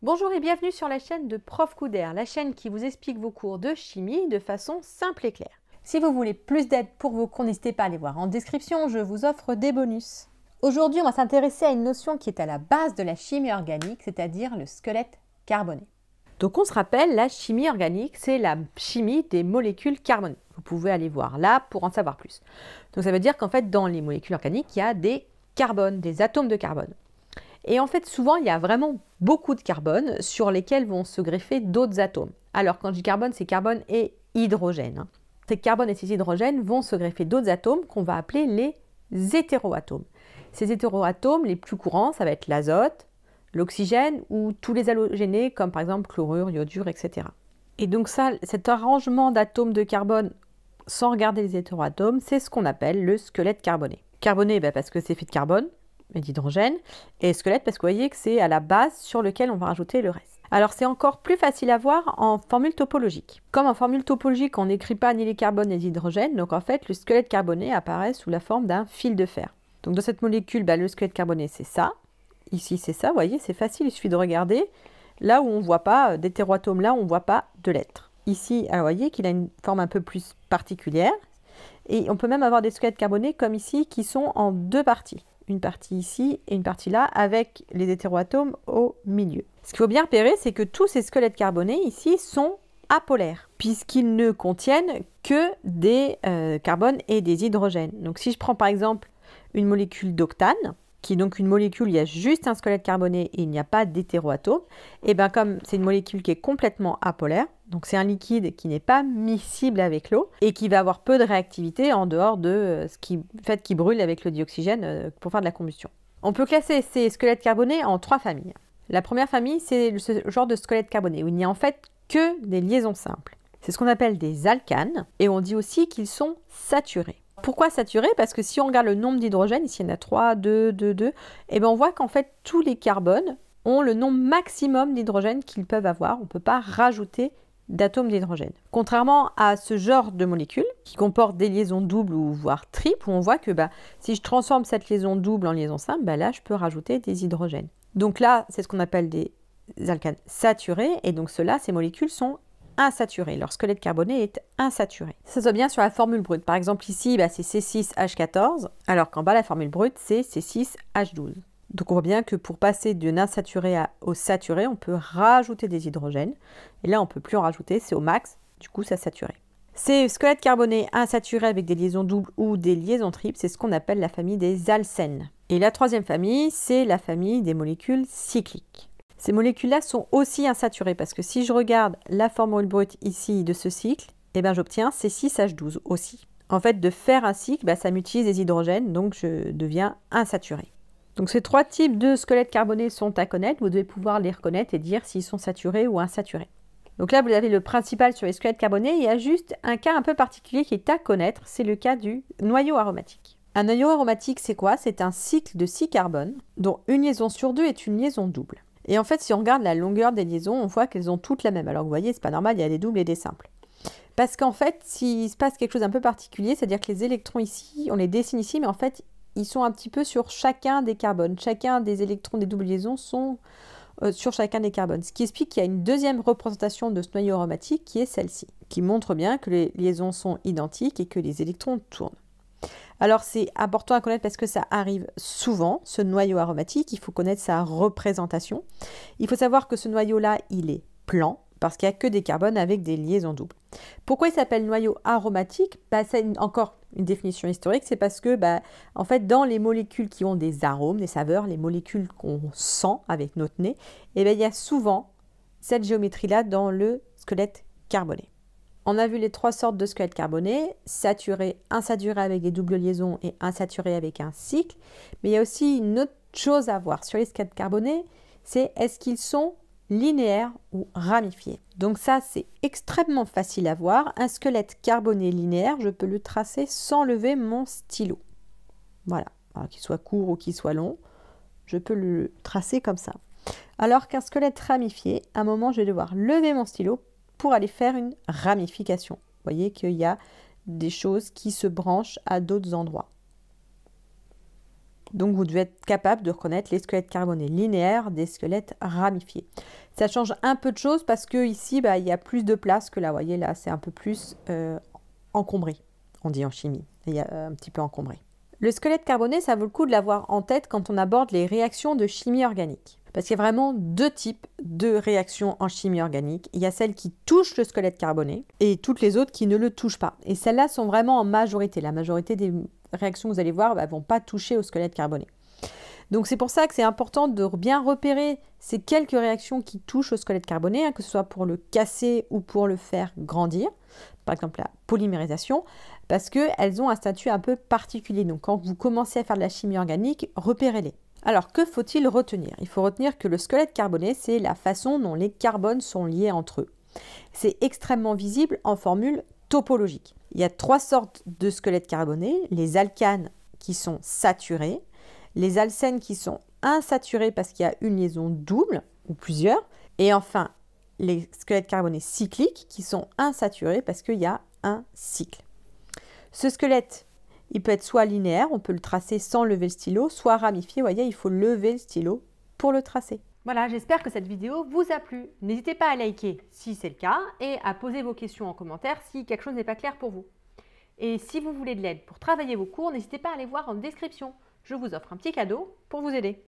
Bonjour et bienvenue sur la chaîne de Prof Couder, la chaîne qui vous explique vos cours de chimie de façon simple et claire. Si vous voulez plus d'aide pour vos cours, n'hésitez pas à aller voir en description, je vous offre des bonus. Aujourd'hui, on va s'intéresser à une notion qui est à la base de la chimie organique, c'est-à-dire le squelette carboné. Donc on se rappelle, la chimie organique, c'est la chimie des molécules carbonées. Vous pouvez aller voir là pour en savoir plus. Donc ça veut dire qu'en fait, dans les molécules organiques, il y a des carbones, des atomes de carbone. Et en fait, souvent, il y a vraiment beaucoup de carbone sur lesquels vont se greffer d'autres atomes. Alors quand je dis carbone, c'est carbone et hydrogène. Hein. Ces carbones et ces hydrogènes vont se greffer d'autres atomes qu'on va appeler les hétéroatomes. Ces hétéroatomes, les plus courants, ça va être l'azote, l'oxygène ou tous les halogénés comme par exemple chlorure, iodure, etc. Et donc ça, cet arrangement d'atomes de carbone sans regarder les hétéroatomes, c'est ce qu'on appelle le squelette carboné. Carboné ben, parce que c'est fait de carbone, et d'hydrogène, et squelette parce que vous voyez que c'est à la base sur lequel on va rajouter le reste. Alors c'est encore plus facile à voir en formule topologique. Comme en formule topologique, on n'écrit pas ni les carbones ni les hydrogènes, donc en fait le squelette carboné apparaît sous la forme d'un fil de fer. Donc dans cette molécule, bah, le squelette carboné c'est ça, ici c'est ça, vous voyez c'est facile, il suffit de regarder là où on ne voit pas d'hétéroatomes, là où on ne voit pas de lettres. Ici, alors, vous voyez qu'il a une forme un peu plus particulière, et on peut même avoir des squelettes carbonés comme ici qui sont en deux parties une partie ici et une partie là, avec les hétéroatomes au milieu. Ce qu'il faut bien repérer, c'est que tous ces squelettes carbonés ici sont apolaires, puisqu'ils ne contiennent que des euh, carbones et des hydrogènes. Donc si je prends par exemple une molécule d'octane, qui est donc une molécule, il y a juste un squelette carboné et il n'y a pas d'hétéroatome, et eh bien comme c'est une molécule qui est complètement apolaire, donc c'est un liquide qui n'est pas miscible avec l'eau et qui va avoir peu de réactivité en dehors de euh, ce qui, fait qu'il brûle avec le dioxygène euh, pour faire de la combustion. On peut classer ces squelettes carbonés en trois familles. La première famille, c'est ce genre de squelette carboné où il n'y a en fait que des liaisons simples. C'est ce qu'on appelle des alcanes et on dit aussi qu'ils sont saturés. Pourquoi saturés Parce que si on regarde le nombre d'hydrogènes, ici il y en a 3, 2, 2, 2, et bien on voit qu'en fait tous les carbones ont le nombre maximum d'hydrogène qu'ils peuvent avoir. On ne peut pas rajouter d'atomes d'hydrogène. Contrairement à ce genre de molécules qui comportent des liaisons doubles ou voire triples, où on voit que bah, si je transforme cette liaison double en liaison simple, bah, là je peux rajouter des hydrogènes. Donc là, c'est ce qu'on appelle des alcanes saturés, et donc ceux-là, ces molécules sont insaturées. Leur squelette carboné est insaturé. Ça se voit bien sur la formule brute. Par exemple, ici, bah, c'est C6H14, alors qu'en bas, la formule brute, c'est C6H12. Donc on voit bien que pour passer de insaturé à, au saturé, on peut rajouter des hydrogènes. Et là, on ne peut plus en rajouter, c'est au max, du coup, ça saturé. Ces squelettes carbonés insaturés avec des liaisons doubles ou des liaisons triples, c'est ce qu'on appelle la famille des alcènes. Et la troisième famille, c'est la famille des molécules cycliques. Ces molécules-là sont aussi insaturées parce que si je regarde la formule brute ici de ce cycle, eh bien, j'obtiens C6H12 aussi. En fait, de faire un cycle, bah, ça m'utilise des hydrogènes, donc je deviens insaturé. Donc ces trois types de squelettes carbonés sont à connaître. Vous devez pouvoir les reconnaître et dire s'ils sont saturés ou insaturés. Donc là, vous avez le principal sur les squelettes carbonés. Il y a juste un cas un peu particulier qui est à connaître. C'est le cas du noyau aromatique. Un noyau aromatique, c'est quoi C'est un cycle de 6 carbones, dont une liaison sur deux est une liaison double. Et en fait, si on regarde la longueur des liaisons, on voit qu'elles ont toutes la même. Alors vous voyez, c'est pas normal, il y a des doubles et des simples. Parce qu'en fait, s'il se passe quelque chose d'un peu particulier, c'est-à-dire que les électrons ici, on les dessine ici, mais en fait, ils sont un petit peu sur chacun des carbones. Chacun des électrons des doubles liaisons sont euh, sur chacun des carbones. Ce qui explique qu'il y a une deuxième représentation de ce noyau aromatique qui est celle-ci, qui montre bien que les liaisons sont identiques et que les électrons tournent. Alors c'est important à connaître parce que ça arrive souvent, ce noyau aromatique, il faut connaître sa représentation. Il faut savoir que ce noyau-là, il est plan, parce qu'il n'y a que des carbones avec des liaisons doubles. Pourquoi il s'appelle noyau aromatique bah, C'est encore une définition historique, c'est parce que, bah, en fait, dans les molécules qui ont des arômes, des saveurs, les molécules qu'on sent avec notre nez, eh ben, il y a souvent cette géométrie-là dans le squelette carboné. On a vu les trois sortes de squelettes carbonés, saturés, insaturés avec des doubles liaisons et insaturés avec un cycle. Mais il y a aussi une autre chose à voir sur les squelettes carbonés, c'est est-ce qu'ils sont linéaire ou ramifié. Donc ça, c'est extrêmement facile à voir. Un squelette carboné linéaire, je peux le tracer sans lever mon stylo. Voilà, qu'il soit court ou qu'il soit long, je peux le tracer comme ça. Alors qu'un squelette ramifié, à un moment, je vais devoir lever mon stylo pour aller faire une ramification. Vous voyez qu'il y a des choses qui se branchent à d'autres endroits. Donc vous devez être capable de reconnaître les squelettes carbonés linéaires des squelettes ramifiés. Ça change un peu de choses parce que ici, bah, il y a plus de place que là. Vous voyez, là, c'est un peu plus euh, encombré, on dit en chimie. Il y a euh, un petit peu encombré. Le squelette carboné, ça vaut le coup de l'avoir en tête quand on aborde les réactions de chimie organique. Parce qu'il y a vraiment deux types deux réactions en chimie organique. Il y a celles qui touchent le squelette carboné et toutes les autres qui ne le touchent pas. Et celles-là sont vraiment en majorité. La majorité des réactions que vous allez voir ne bah, vont pas toucher au squelette carboné. Donc c'est pour ça que c'est important de bien repérer ces quelques réactions qui touchent au squelette carboné, hein, que ce soit pour le casser ou pour le faire grandir, par exemple la polymérisation, parce qu'elles ont un statut un peu particulier. Donc quand vous commencez à faire de la chimie organique, repérez-les. Alors, que faut-il retenir Il faut retenir que le squelette carboné, c'est la façon dont les carbones sont liés entre eux. C'est extrêmement visible en formule topologique. Il y a trois sortes de squelettes carbonés, les alcanes qui sont saturés, les alcènes qui sont insaturés parce qu'il y a une liaison double ou plusieurs, et enfin les squelettes carbonés cycliques qui sont insaturés parce qu'il y a un cycle. Ce squelette il peut être soit linéaire, on peut le tracer sans lever le stylo, soit ramifié, voyez, il faut lever le stylo pour le tracer. Voilà, j'espère que cette vidéo vous a plu. N'hésitez pas à liker si c'est le cas et à poser vos questions en commentaire si quelque chose n'est pas clair pour vous. Et si vous voulez de l'aide pour travailler vos cours, n'hésitez pas à aller voir en description. Je vous offre un petit cadeau pour vous aider.